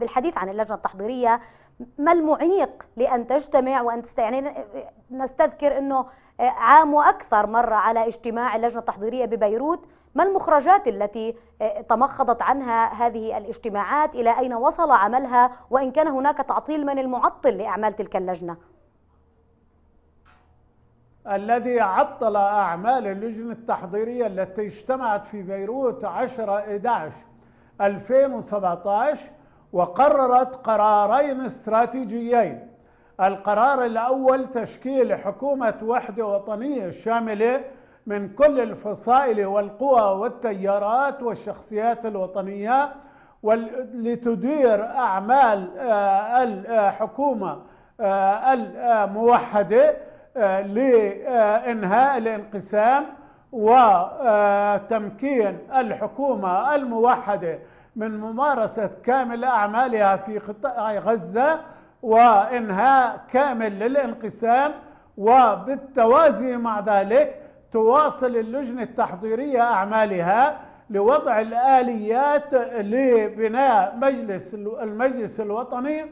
بالحديث عن اللجنه التحضيريه ما المعيق لان تجتمع وان يعني نستذكر انه آه، عام واكثر مرة على اجتماع اللجنه التحضيريه ببيروت ما المخرجات التي آه، تمخضت عنها هذه الاجتماعات الى اين وصل عملها وان كان هناك تعطيل من المعطل لاعمال تلك اللجنه الذي عطل أعمال اللجنة التحضيرية التي اجتمعت في بيروت 10 11 2017 وقررت قرارين استراتيجيين القرار الأول تشكيل حكومة وحدة وطنية شاملة من كل الفصائل والقوى والتيارات والشخصيات الوطنية لتدير أعمال آه، آه، آه، الحكومة الموحدة لإنهاء الانقسام وتمكين الحكومة الموحدة من ممارسة كامل أعمالها في قطاع غزة وإنهاء كامل للانقسام وبالتوازي مع ذلك تواصل اللجنة التحضيرية أعمالها لوضع الآليات لبناء مجلس المجلس الوطني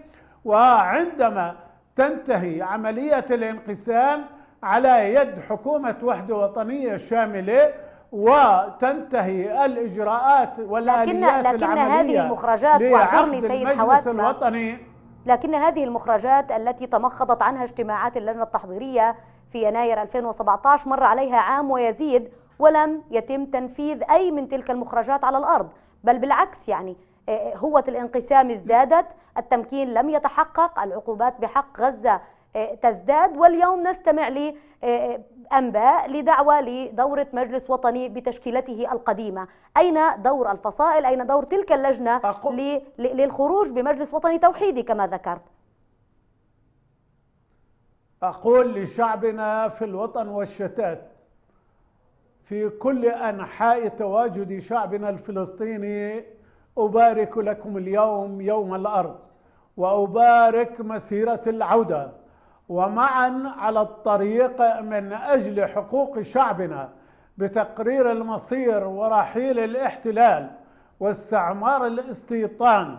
وعندما تنتهي عملية الانقسام على يد حكومة وحدة وطنية شاملة وتنتهي الإجراءات والآليات لكن, لكن هذه المخرجات واعذرني سيد الوطني لكن هذه المخرجات التي تمخضت عنها اجتماعات اللجنة التحضيرية في يناير 2017 مر عليها عام ويزيد ولم يتم تنفيذ أي من تلك المخرجات على الأرض بل بالعكس يعني آه، آه، هوة الانقسام ازدادت التمكين لم يتحقق العقوبات بحق غزة آه، تزداد واليوم نستمع لأنباء آه، آه، لدعوة لدورة مجلس وطني بتشكيلته القديمة أين دور الفصائل أين دور تلك اللجنة للخروج بمجلس وطني توحيدي كما ذكرت أقول لشعبنا في الوطن والشتات في كل أنحاء تواجد شعبنا الفلسطيني أبارك لكم اليوم يوم الأرض وأبارك مسيرة العودة ومعا على الطريق من أجل حقوق شعبنا بتقرير المصير ورحيل الاحتلال واستعمار الاستيطان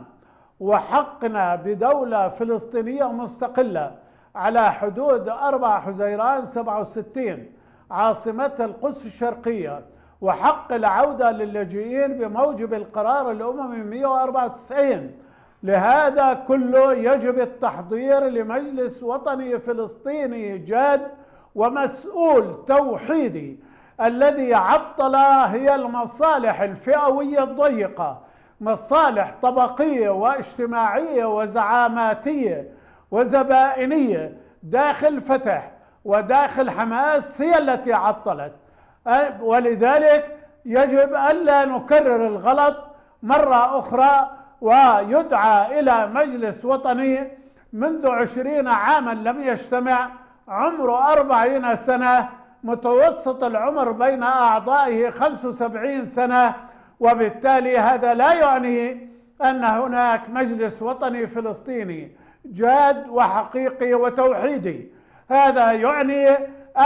وحقنا بدولة فلسطينية مستقلة على حدود 4 حزيران 67 عاصمة القدس الشرقية وحق العودة للاجئين بموجب القرار الأممي 194 لهذا كله يجب التحضير لمجلس وطني فلسطيني جاد ومسؤول توحيدي الذي عطل هي المصالح الفئوية الضيقة مصالح طبقية واجتماعية وزعاماتية وزبائنية داخل فتح وداخل حماس هي التي عطلت ولذلك يجب ألا نكرر الغلط مرة أخرى ويدعى إلى مجلس وطني منذ عشرين عاما لم يجتمع عمره أربعين سنة متوسط العمر بين أعضائه خمس وسبعين سنة وبالتالي هذا لا يعني أن هناك مجلس وطني فلسطيني جاد وحقيقي وتوحيدي هذا يعني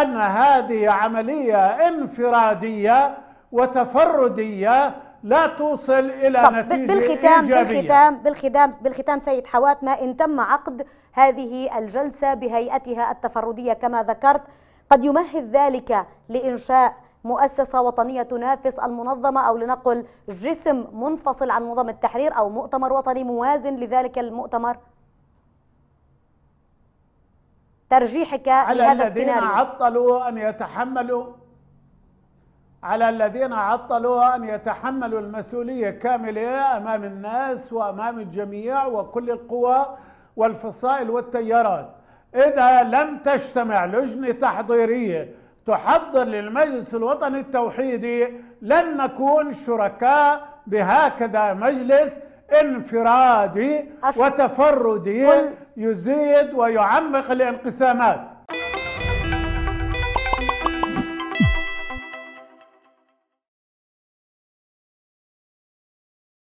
أن هذه عملية انفرادية وتفردية لا توصل الى نتيجه بالختام إيجابية. بالختام بالختام بالختام سيد حوات ما ان تم عقد هذه الجلسه بهيئتها التفرديه كما ذكرت قد يمهد ذلك لانشاء مؤسسة وطنية تنافس المنظمة أو لنقل جسم منفصل عن منظمة التحرير أو مؤتمر وطني موازن لذلك المؤتمر ترجيحك على لهذا الذين السيناريو. عطلوا أن يتحملوا على الذين عطلوا أن يتحملوا المسؤولية كاملة أمام الناس وأمام الجميع وكل القوى والفصائل والتيارات إذا لم تجتمع لجنة تحضيرية تحضر للمجلس الوطني التوحيدي لن نكون شركاء بهكذا مجلس انفرادي وتفردي يزيد ويعمق الانقسامات